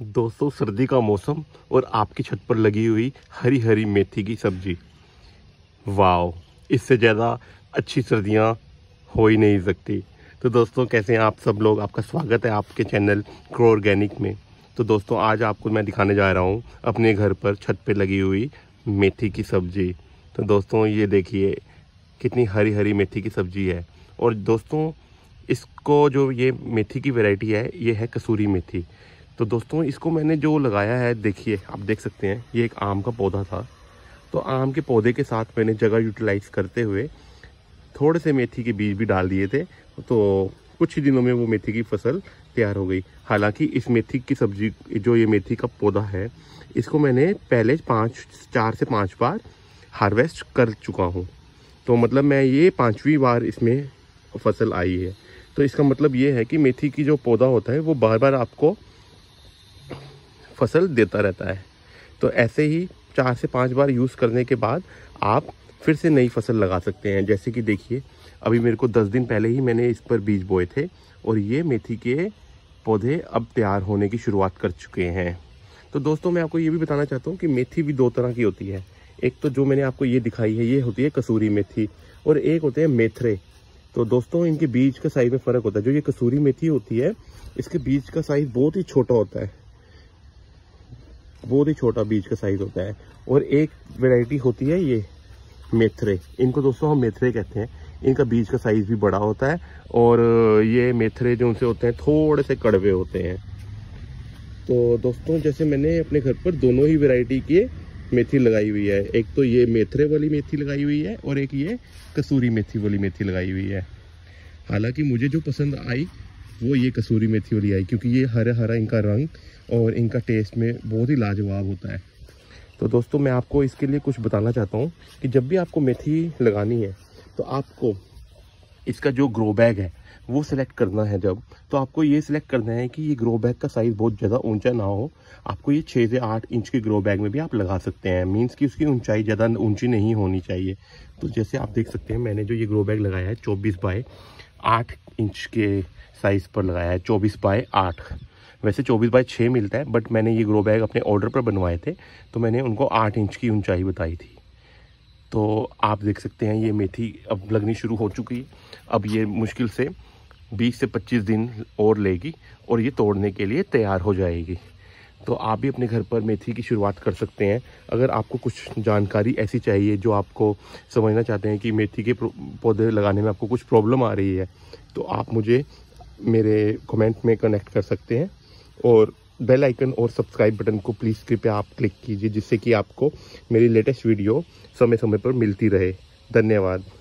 दोस्तों सर्दी का मौसम और आपकी छत पर लगी हुई हरी हरी मेथी की सब्जी वाओ इससे ज़्यादा अच्छी सर्दियाँ हो ही नहीं सकती तो दोस्तों कैसे हैं आप सब लोग आपका स्वागत है आपके चैनल क्रो ऑर्गेनिक में तो दोस्तों आज आपको मैं दिखाने जा रहा हूँ अपने घर पर छत पर लगी हुई मेथी की सब्जी तो दोस्तों ये देखिए कितनी हरी हरी मेथी की सब्जी है और दोस्तों इसको जो ये मेथी की वैरायटी है ये है कसूरी मेथी तो दोस्तों इसको मैंने जो लगाया है देखिए आप देख सकते हैं ये एक आम का पौधा था तो आम के पौधे के साथ मैंने जगह यूटिलाइज़ करते हुए थोड़े से मेथी के बीज भी डाल दिए थे तो कुछ ही दिनों में वो मेथी की फसल तैयार हो गई हालांकि इस मेथी की सब्जी जो ये मेथी का पौधा है इसको मैंने पहले पाँच चार से पाँच बार हार्वेस्ट कर चुका हूँ तो मतलब मैं ये पाँचवीं बार इसमें फसल आई है तो इसका मतलब ये है कि मेथी की जो पौधा होता है वो बार बार आपको फसल देता रहता है तो ऐसे ही चार से पाँच बार यूज़ करने के बाद आप फिर से नई फसल लगा सकते हैं जैसे कि देखिए अभी मेरे को दस दिन पहले ही मैंने इस पर बीज बोए थे और ये मेथी के पौधे अब तैयार होने की शुरुआत कर चुके हैं तो दोस्तों मैं आपको ये भी बताना चाहता हूँ कि मेथी भी दो तरह की होती है एक तो जो मैंने आपको ये दिखाई है ये होती है कसूरी मेथी और एक होते हैं मेथरे तो दोस्तों इनके बीज का साइज़ में फ़र्क होता है जो ये कसूरी मेथी होती है इसके बीज का साइज़ बहुत ही छोटा होता है बहुत ही छोटा बीज का साइज होता है और एक वेराइटी होती है ये मेथरे इनको दोस्तों हम मेथरे कहते हैं इनका बीज का साइज भी बड़ा होता है और ये मेथरे जो उनसे होते हैं थोड़े से कड़वे होते हैं तो दोस्तों जैसे मैंने अपने घर पर दोनों ही वेराइटी के मेथी लगाई हुई है एक तो ये मेथरे वाली मेथी लगाई हुई है और एक ये कसूरी मेथी वाली मेथी लगाई हुई है हालांकि मुझे जो पसंद आई वो ये कसूरी मेथी वाली आई क्योंकि ये हरा हरा इनका रंग और इनका टेस्ट में बहुत ही लाजवाब होता है तो दोस्तों मैं आपको इसके लिए कुछ बताना चाहता हूँ कि जब भी आपको मेथी लगानी है तो आपको इसका जो ग्रो बैग है वो सिलेक्ट करना है जब तो आपको ये सिलेक्ट करना है कि ये ग्रो बैग का साइज़ बहुत ज़्यादा ऊंचा ना हो आपको ये छः से आठ इंच के ग्रो बैग में भी आप लगा सकते हैं मींस कि उसकी ऊंचाई ज़्यादा ऊंची नहीं होनी चाहिए तो जैसे आप देख सकते हैं मैंने जो ये ग्रो बैग लगाया है चौबीस बाय आठ इंच के साइज़ पर लगाया है चौबीस बाय आठ वैसे चौबीस बाय छः मिलता है बट मैंने ये ग्रो बैग अपने ऑर्डर पर बनवाए थे तो मैंने उनको आठ इंच की ऊंचाई बताई थी तो आप देख सकते हैं ये मेथी अब लगनी शुरू हो चुकी है अब ये मुश्किल से 20 से 25 दिन और लेगी और ये तोड़ने के लिए तैयार हो जाएगी तो आप भी अपने घर पर मेथी की शुरुआत कर सकते हैं अगर आपको कुछ जानकारी ऐसी चाहिए जो आपको समझना चाहते हैं कि मेथी के पौधे लगाने में आपको कुछ प्रॉब्लम आ रही है तो आप मुझे मेरे कमेंट में कनेक्ट कर सकते हैं और बेल आइकन और सब्सक्राइब बटन को प्लीज़ कृपया आप क्लिक कीजिए जिससे कि आपको मेरी लेटेस्ट वीडियो समय समय पर मिलती रहे धन्यवाद